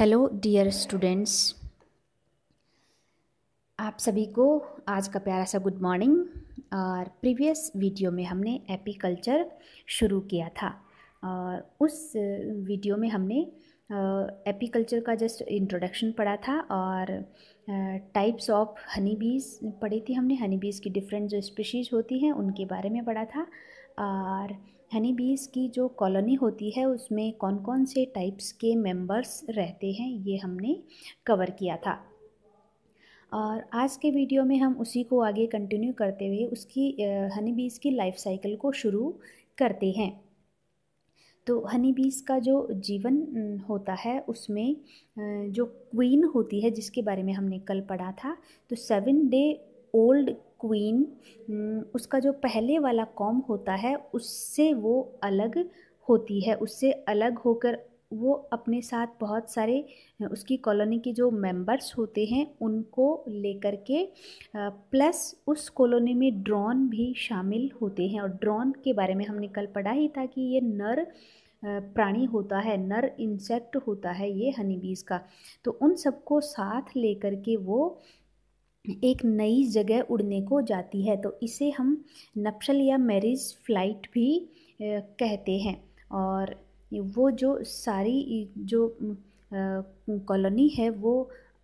hello dear students आप सभी को आज का प्यारा सा गुड मॉर्निंग और प्रीवियस वीडियो में हमने एपीकल्चर शुरू किया था और उस वीडियो में हमने एपीकल्चर का जस्ट इंट्रोडक्शन पढ़ा था और टाइप्स ऑफ हनी बीज पढ़ी थी हमने हनी बीज की डिफरेंट जो स्पीशीज़ होती हैं उनके बारे में पढ़ा था और हनी बीज की जो कॉलोनी होती है उसमें कौन कौन से टाइप्स के मेंबर्स रहते हैं ये हमने कवर किया था और आज के वीडियो में हम उसी को आगे कंटिन्यू करते हुए उसकी हनी बीज की लाइफ साइकिल को शुरू करते हैं तो हनी बीज का जो जीवन होता है उसमें जो क्वीन होती है जिसके बारे में हमने कल पढ़ा था तो seven day old queen mm, उसका जो पहले वाला कॉम होता है उससे वो अलग होती है उससे अलग होकर वो अपने साथ बहुत सारे उसकी कॉलोनी के जो मेंबर्स होते हैं उनको लेकर के प्लस उस कॉलोनी में ड्रॉन भी शामिल होते हैं और ड्रोन के बारे में हमने कल पढ़ा ही था कि ये नर प्राणी होता है नर इंसेक्ट होता है ये हनी बीज का तो उन सबको साथ लेकर के वो एक नई जगह उड़ने को जाती है तो इसे हम नक्सल या मैरिज फ्लाइट भी कहते हैं और वो जो सारी जो कॉलोनी है वो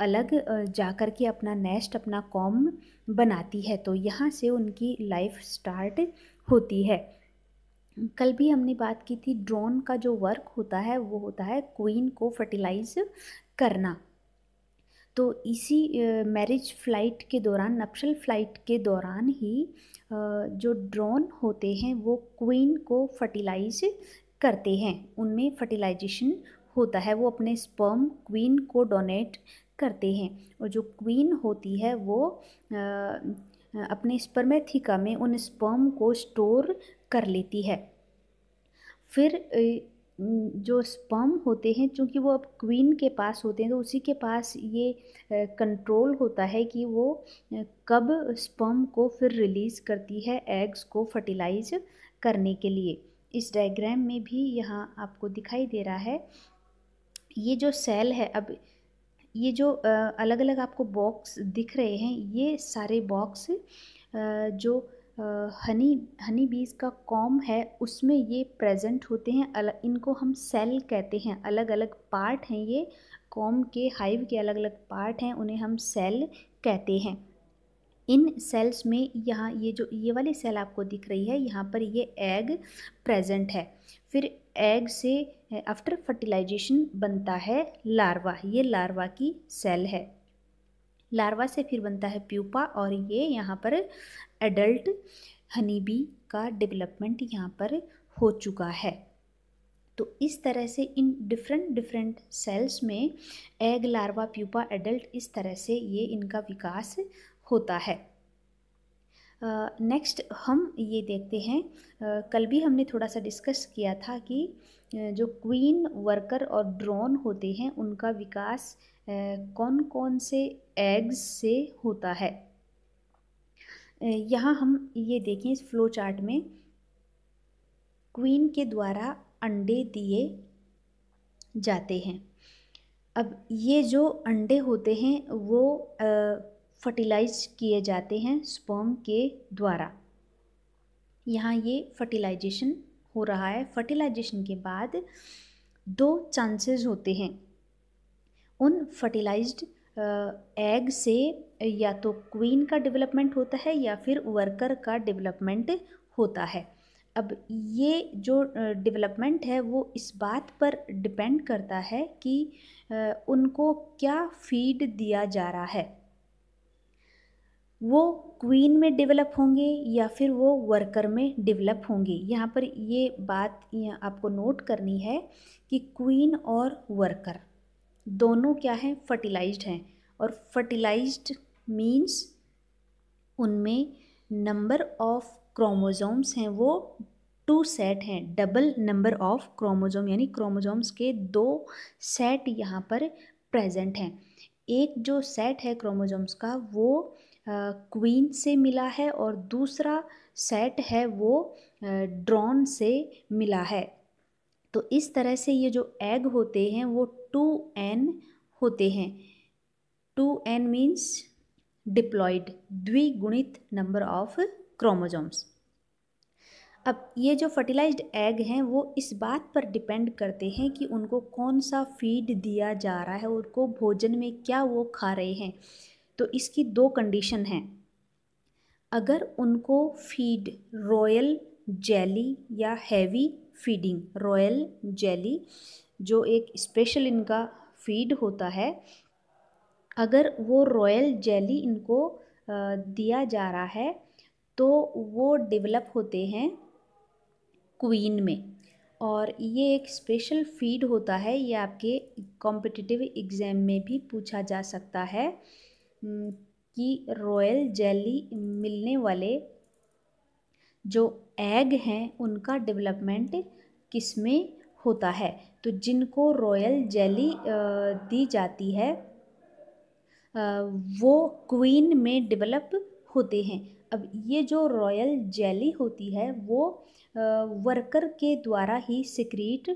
अलग जाकर के अपना नेस्ट अपना कॉम बनाती है तो यहाँ से उनकी लाइफ स्टार्ट होती है कल भी हमने बात की थी ड्रोन का जो वर्क होता है वो होता है क्वीन को फर्टिलाइज़ करना तो इसी मैरिज फ़्लाइट के दौरान नप्शल फ़्लाइट के दौरान ही जो ड्रोन होते हैं वो क्वीन को फर्टिलाइज करते हैं उनमें फर्टिलाइजेशन होता है वो अपने स्पर्म क्वीन को डोनेट करते हैं और जो क्वीन होती है वो अपने स्पर्मेथिका में उन स्पर्म को स्टोर कर लेती है फिर जो स्पर्म होते हैं चूँकि वो अब क्वीन के पास होते हैं तो उसी के पास ये कंट्रोल होता है कि वो कब स्पर्म को फिर रिलीज़ करती है एग्स को फर्टिलाइज करने के लिए इस डायग्राम में भी यहाँ आपको दिखाई दे रहा है ये जो सेल है अब ये जो अलग अलग आपको बॉक्स दिख रहे हैं ये सारे बॉक्स जो हनी हनी बीज का कॉम है उसमें ये प्रेजेंट होते हैं अलग इनको हम सेल कहते हैं अलग अलग पार्ट हैं ये कॉम के हाइव के अलग अलग पार्ट हैं उन्हें हम सेल कहते हैं इन सेल्स में यहाँ ये जो ये वाली सेल आपको दिख रही है यहाँ पर ये एग प्रेजेंट है फिर एग से आफ्टर फर्टिलाइजेशन बनता है लार्वा ये लार्वा की सेल है लार्वा से फिर बनता है प्यूपा और ये यहाँ पर एडल्ट हनीबी का डेवलपमेंट यहाँ पर हो चुका है तो इस तरह से इन डिफरेंट डिफरेंट सेल्स में एग लार्वा प्यूपा एडल्ट इस तरह से ये इनका विकास होता है नेक्स्ट uh, हम ये देखते हैं uh, कल भी हमने थोड़ा सा डिस्कस किया था कि जो क्वीन वर्कर और ड्रोन होते हैं उनका विकास uh, कौन कौन से एग्स से होता है यहाँ हम ये देखें इस फ्लो चार्ट में क्वीन के द्वारा अंडे दिए जाते हैं अब ये जो अंडे होते हैं वो फर्टिलाइज किए जाते हैं स्पर्म के द्वारा यहाँ ये फर्टिलाइजेशन हो रहा है फर्टिलाइजेशन के बाद दो चांसेस होते हैं उन फर्टिलाइज्ड एग से या तो क्वीन का डेवलपमेंट होता है या फिर वर्कर का डेवलपमेंट होता है अब ये जो डेवलपमेंट है वो इस बात पर डिपेंड करता है कि उनको क्या फीड दिया जा रहा है वो क्वीन में डेवलप होंगे या फिर वो वर्कर में डेवलप होंगे यहाँ पर ये बात आपको नोट करनी है कि क्वीन और वर्कर दोनों क्या हैं फर्टिलाइज्ड हैं और फर्टिलाइज्ड मीन्स उनमें नंबर ऑफ क्रोमोजोम्स हैं वो टू सेट हैं डबल नंबर ऑफ क्रोमोजोम यानी क्रोमोजोम्स के दो सेट यहाँ पर प्रेजेंट हैं एक जो सेट है क्रोमोजोम्स का वो क्वीन से मिला है और दूसरा सेट है वो ड्रॉन से मिला है तो इस तरह से ये जो एग होते हैं वो टू एन होते हैं टू एन मीन्स डिप्लॉयड द्विगुणित नंबर ऑफ क्रोमोजोम्स अब ये जो फर्टिलाइज्ड एग हैं वो इस बात पर डिपेंड करते हैं कि उनको कौन सा फीड दिया जा रहा है उनको भोजन में क्या वो खा रहे हैं तो इसकी दो कंडीशन हैं अगर उनको फीड रॉयल जेली या हैवी फीडिंग रॉयल जेली जो एक स्पेशल इनका फीड होता है अगर वो रॉयल जेली इनको दिया जा रहा है तो वो डेवलप होते हैं क्वीन में और ये एक स्पेशल फीड होता है ये आपके कॉम्पिटिटिव एग्ज़ाम में भी पूछा जा सकता है कि रॉयल जेली मिलने वाले जो एग हैं उनका डेवलपमेंट किस में होता है तो जिनको रॉयल जेली दी जाती है वो क्वीन में डेवलप होते हैं अब ये जो रॉयल जेली होती है वो वर्कर के द्वारा ही सिक्रीट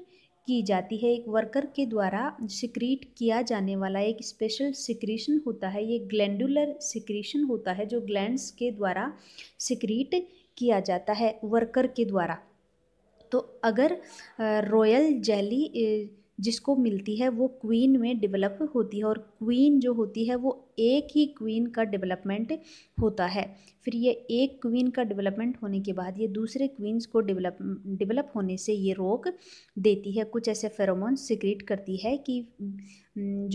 की जाती है एक वर्कर के द्वारा सिक्रीट किया जाने वाला एक स्पेशल सिक्रीशन होता है ये ग्लैंडुलर सिक्रीशन होता है जो ग्लैंड्स के द्वारा सिक्रीट किया जाता है वर्कर के द्वारा तो अगर रॉयल जेली जिसको मिलती है वो क्वीन में डेवलप होती है और क्वीन जो होती है वो एक ही क्वीन का डेवलपमेंट होता है फिर ये एक क्वीन का डेवलपमेंट होने के बाद ये दूसरे क्वीन्स को डेवलप डेवलप होने से ये रोक देती है कुछ ऐसे फेरोमोन सिक्रेट करती है कि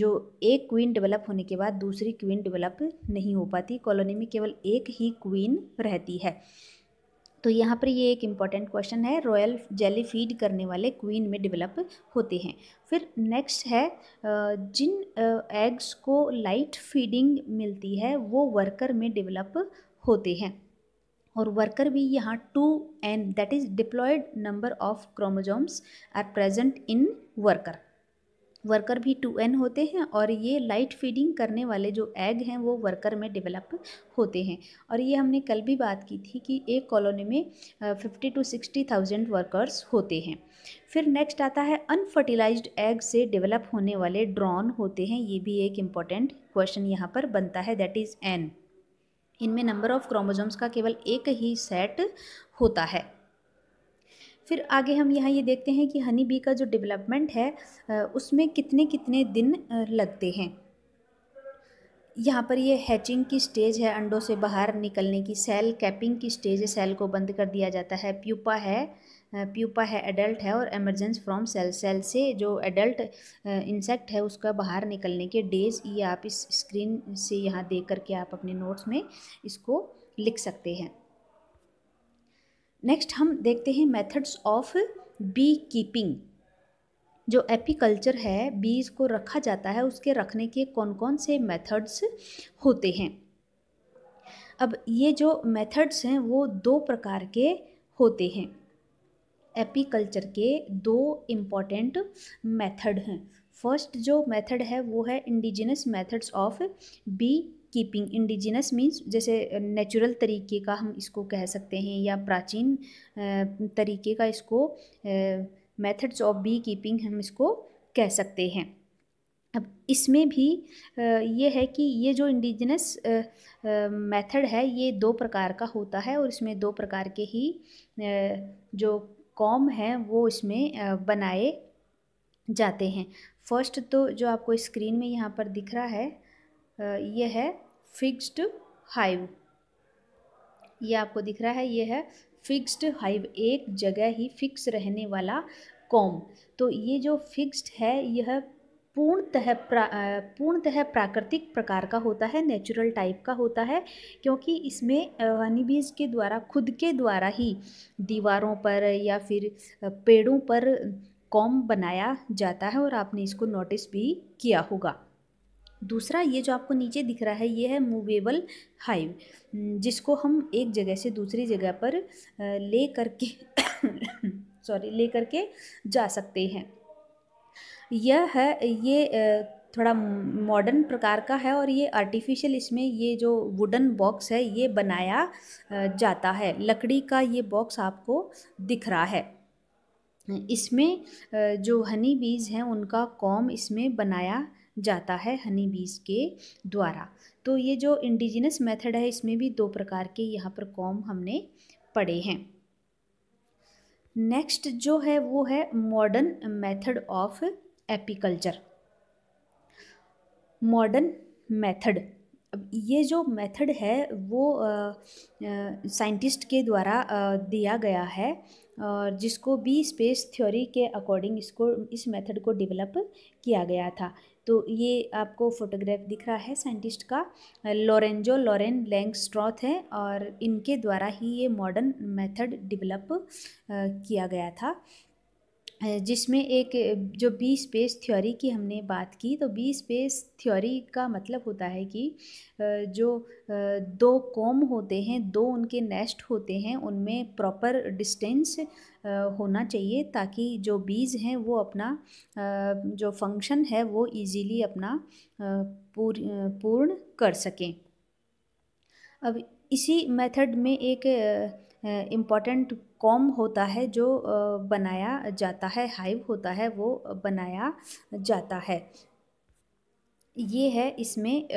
जो एक क्वीन डेवलप होने के बाद दूसरी क्वीन डेवलप नहीं हो पाती कॉलोनी में केवल एक ही क्वीन रहती है तो यहाँ पर ये एक इम्पॉर्टेंट क्वेश्चन है रॉयल जेली फीड करने वाले क्वीन में डेवलप होते हैं फिर नेक्स्ट है जिन एग्स को लाइट फीडिंग मिलती है वो वर्कर में डेवलप होते हैं और वर्कर भी यहाँ two N that is diploid number of chromosomes are present in worker worker भी टू एन होते हैं और ये लाइट फीडिंग करने वाले जो एग हैं वो वर्कर में डेवलप होते हैं और ये हमने कल भी बात की थी कि एक कॉलोनी में fifty to sixty thousand workers होते हैं फिर नेक्स्ट आता है अनफर्टिलाइज्ड एग से डेवलप होने वाले ड्रॉन होते हैं ये भी एक इम्पॉर्टेंट क्वेश्चन यहाँ पर बनता है दैट इज़ एन इनमें नंबर ऑफ क्रोमोजोम्स का केवल एक ही सेट होता है फिर आगे हम यहाँ ये देखते हैं कि हनी बी का जो डेवलपमेंट है उसमें कितने कितने दिन लगते हैं यहाँ पर ये हैचिंग की स्टेज है अंडों से बाहर निकलने की सेल कैपिंग की स्टेज है सेल को बंद कर दिया जाता है प्यूपा है प्यूपा है एडल्ट है और एमरजेंस फ्रॉम सेल सेल से जो एडल्ट इंसेक्ट है उसका बाहर निकलने के डेज ये आप इस स्क्रीन से यहाँ देख करके आप अपने नोट्स में इसको लिख सकते हैं नेक्स्ट हम देखते हैं मेथड्स ऑफ बी कीपिंग जो एपीकल्चर है बीज को रखा जाता है उसके रखने के कौन कौन से मेथड्स होते हैं अब ये जो मेथड्स हैं वो दो प्रकार के होते हैं एपीकल्चर के दो इम्पॉर्टेंट मेथड हैं फर्स्ट जो मेथड है वो है indigenous methods of bee keeping indigenous means जैसे नेचुरल तरीके का हम इसको कह सकते हैं या प्राचीन तरीके का इसको मेथड्स ऑफ बी कीपिंग हम इसको कह सकते हैं अब इसमें भी ये है कि ये जो इंडिजिनस मेथड है ये दो प्रकार का होता है और इसमें दो प्रकार के ही जो कॉम हैं वो इसमें बनाए जाते हैं फर्स्ट तो जो आपको स्क्रीन में यहाँ पर दिख रहा है ये है फिक्स्ड हाइव ये आपको दिख रहा है ये है फिक्स्ड हाइव एक जगह ही फिक्स रहने वाला कॉम तो ये जो फिक्स्ड है यह पूर्णतः प्रा पूर्णतः प्राकृतिक प्रकार का होता है नेचुरल टाइप का होता है क्योंकि इसमें हनीबीज के द्वारा खुद के द्वारा ही दीवारों पर या फिर पेड़ों पर कॉम बनाया जाता है और आपने इसको नोटिस भी किया होगा दूसरा ये जो आपको नीचे दिख रहा है ये है मूवेबल हाइव जिसको हम एक जगह से दूसरी जगह पर ले करके सॉरी ले करके जा सकते हैं यह है ये थोड़ा मॉडर्न प्रकार का है और ये आर्टिफिशियल इसमें ये जो वुडन बॉक्स है ये बनाया जाता है लकड़ी का ये बॉक्स आपको दिख रहा है इसमें जो हनी बीज हैं उनका कॉम इसमें बनाया जाता है हनी बीज के द्वारा तो ये जो इंडिजिनस मेथड है इसमें भी दो प्रकार के यहाँ पर कॉम हमने पढ़े हैं नेक्स्ट जो है वो है modern method of apiculture modern method अब ये जो मेथड है वो साइंटिस्ट के द्वारा आ, दिया गया है और जिसको भी स्पेस थ्योरी के अकॉर्डिंग इसको इस मेथड को डेवलप किया गया था तो ये आपको फोटोग्राफ दिख रहा है साइंटिस्ट का लोरेंजो लॉरेन लैंग स्ट्रॉथ है और इनके द्वारा ही ये मॉडर्न मेथड डेवलप किया गया था जिसमें एक जो बी स्पेस थ्योरी की हमने बात की तो बी स्पेस थ्योरी का मतलब होता है कि जो दो कॉम होते हैं दो उनके नेस्ट होते हैं उनमें प्रॉपर डिस्टेंस होना चाहिए ताकि जो बीज हैं वो अपना जो फंक्शन है वो इजीली अपना पूर्ण कर सकें अब इसी मेथड में एक इम्पॉर्टेंट कॉम होता है जो बनाया जाता है हाइव होता है वो बनाया जाता है ये है इसमें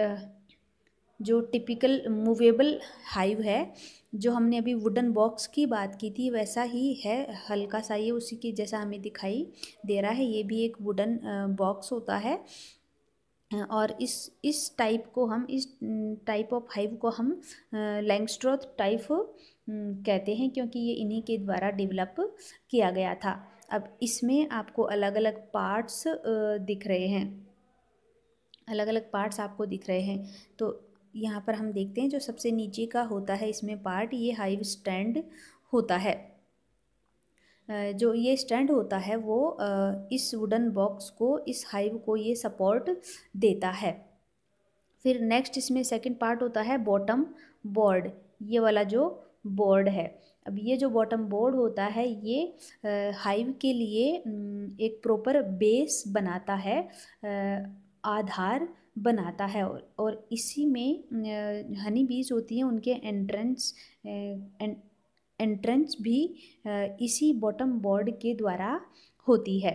जो टिपिकल मूवेबल हाइव है जो हमने अभी वुडन बॉक्स की बात की थी वैसा ही है हल्का सा ये उसी के जैसा हमें दिखाई दे रहा है ये भी एक वुडन बॉक्स होता है और इस इस टाइप को हम इस टाइप ऑफ हाइव को हम लैंगस्ट्रोथ टाइप हम्म, कहते हैं क्योंकि ये इन्हीं के द्वारा डेवलप किया गया था अब इसमें आपको अलग अलग पार्ट्स दिख रहे हैं अलग अलग पार्ट्स आपको दिख रहे हैं तो यहाँ पर हम देखते हैं जो सबसे नीचे का होता है इसमें पार्ट ये हाइव स्टैंड होता है जो ये स्टैंड होता है वो इस वुडन बॉक्स को इस हाइव को ये सपोर्ट देता है फिर नेक्स्ट इसमें सेकंड पार्ट होता है बॉटम बोर्ड ये वाला जो बोर्ड है अब ये जो बॉटम बोर्ड होता है ये हाइव के लिए एक प्रॉपर बेस बनाता है आधार बनाता है और और इसी में हनी बीज होती हैं उनके एंट्रेंस एं, एंट्रेंस भी इसी बॉटम बोर्ड के द्वारा होती है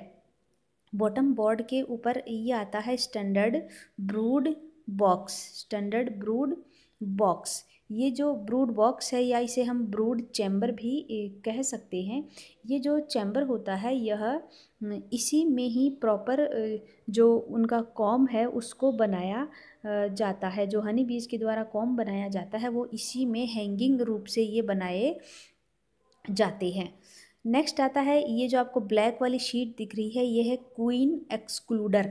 बॉटम बोर्ड के ऊपर ये आता है standard brood box standard brood box ये जो ब्रूड बॉक्स है या इसे हम ब्रूड चैम्बर भी कह सकते हैं ये जो चैम्बर होता है यह इसी में ही प्रॉपर जो उनका कॉम है उसको बनाया जाता है जो हनी बीज के द्वारा कॉम बनाया जाता है वो इसी में हैंगिंग रूप से ये बनाए जाते हैं नेक्स्ट आता है ये जो आपको ब्लैक वाली शीट दिख रही है ये है क्वीन एक्सक्लूडर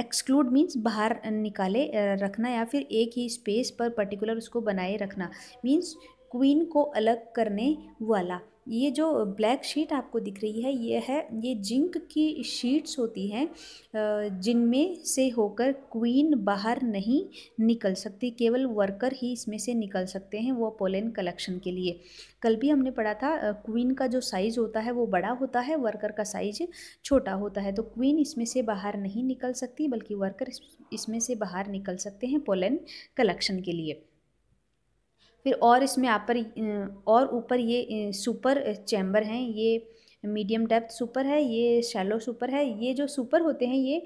एक्सक्लूड मीन्स बाहर निकाले रखना या फिर एक ही स्पेस पर पर्टिकुलर उसको बनाए रखना मीन्स क्वीन को अलग करने वाला ये जो ब्लैक शीट आपको दिख रही है ये है ये जिंक की शीट्स होती हैं जिनमें से होकर क्वीन बाहर नहीं निकल सकती केवल वर्कर ही इसमें से निकल सकते हैं वो पोलन कलेक्शन के लिए कल भी हमने पढ़ा था क्वीन का जो साइज़ होता है वो बड़ा होता है वर्कर का साइज छोटा होता है तो क्वीन इसमें से बाहर नहीं निकल सकती बल्कि वर्कर इसमें से बाहर निकल सकते हैं पोलन कलेक्शन के लिए फिर और इसमें आप पर और ऊपर ये सुपर चैम्बर हैं ये मीडियम डेप्थ सुपर है ये शैलो सुपर है ये जो सुपर होते हैं ये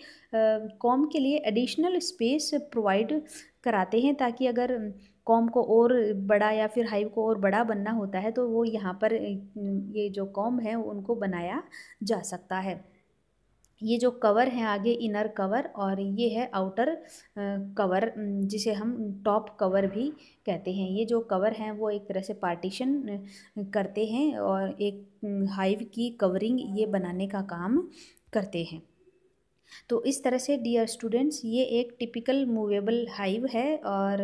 कॉम के लिए एडिशनल स्पेस प्रोवाइड कराते हैं ताकि अगर कॉम को और बड़ा या फिर हाइव को और बड़ा बनना होता है तो वो यहाँ पर ये जो कॉम है उनको बनाया जा सकता है ये जो कवर है आगे इनर कवर और ये है आउटर कवर जिसे हम टॉप कवर भी कहते हैं ये जो कवर हैं वो एक तरह से पार्टीशन करते हैं और एक हाइव की कवरिंग ये बनाने का काम करते हैं तो इस तरह से डियर स्टूडेंट्स ये एक टिपिकल मूवेबल हाइव है और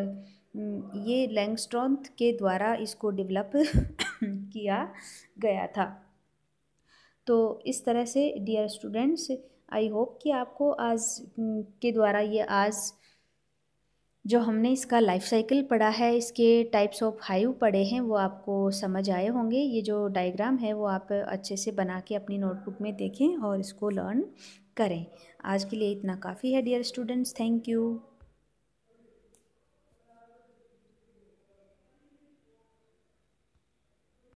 ये लैंगस्ट्रॉन्थ के द्वारा इसको डेवलप किया गया था तो इस तरह से डियर स्टूडेंट्स आई होप कि आपको आज के द्वारा ये आज जो हमने इसका लाइफ साइकिल पढ़ा है इसके टाइप्स ऑफ हाइव पढ़े हैं वो आपको समझ आए होंगे ये जो डायग्राम है वो आप अच्छे से बना के अपनी नोटबुक में देखें और इसको लर्न करें आज के लिए इतना काफ़ी है डियर स्टूडेंट्स थैंक यू